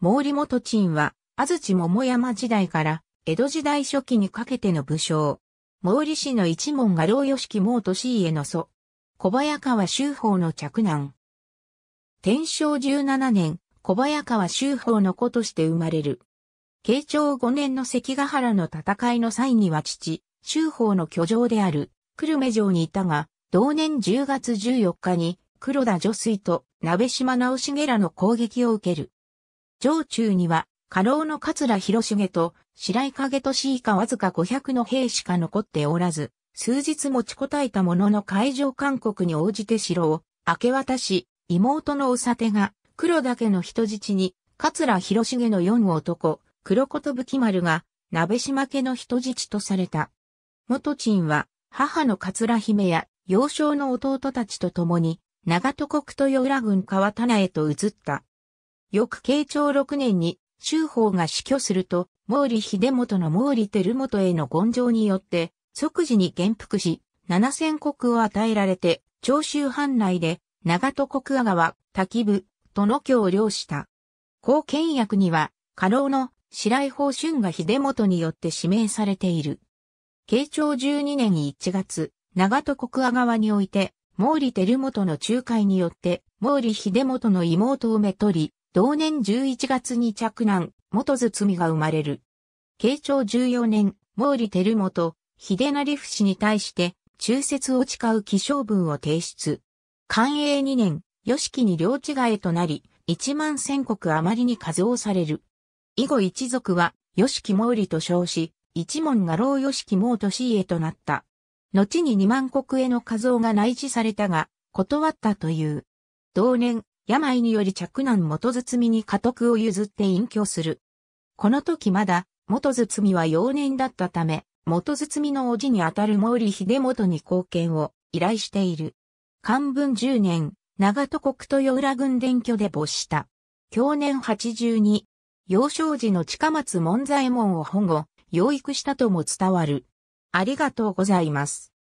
毛利元鎮は、安土桃山時代から江戸時代初期にかけての武将。毛利氏の一門が老吉毛利家の祖。小早川修法の嫡男。天正17年、小早川修法の子として生まれる。慶長5年の関ヶ原の戦いの際には父、修法の居城である、久留米城にいたが、同年10月14日に、黒田助水と鍋島直茂らの攻撃を受ける。上中には、家老の桂広重と白井影と以下わずか500の兵しか残っておらず、数日持ちこたえたものの会場勧告に応じて城を明け渡し、妹のおさてが黒岳の人質に、桂広重の四男、黒こと武器丸が、鍋島家の人質とされた。元鎮は、母の桂姫や幼少の弟たちと共に、長戸国豊浦郡川棚へと移った。翌慶長6年に、周法が死去すると、毛利秀元の毛利輝元への言性によって、即時に元服し、七千国を与えられて、長州藩内で、長戸国阿川、滝部、とのを領した。後見役には、家老の白井法春が秀元によって指名されている。慶長12年1月、長戸国阿川において、毛利輝元の仲介によって、毛利秀元の妹をめとり、同年11月に嫡男、元堤が生まれる。慶長14年、毛利輝元、秀成死に対して、中説を誓う起承文を提出。寛永2年、吉木に領違えとなり、1万千国余りに数をされる。以後一族は、吉木毛利と称し、一門が老吉木毛利氏へとなった。後に2万国への数をが内示されたが、断ったという。同年、病により嫡男元包に家督を譲って隠居する。この時まだ、元包は幼年だったため、元包の叔父にあたる毛利秀元に貢献を依頼している。漢文10年、長戸国豊浦軍伝居で没した。享年82、幼少時の近松門左衛門を保護、養育したとも伝わる。ありがとうございます。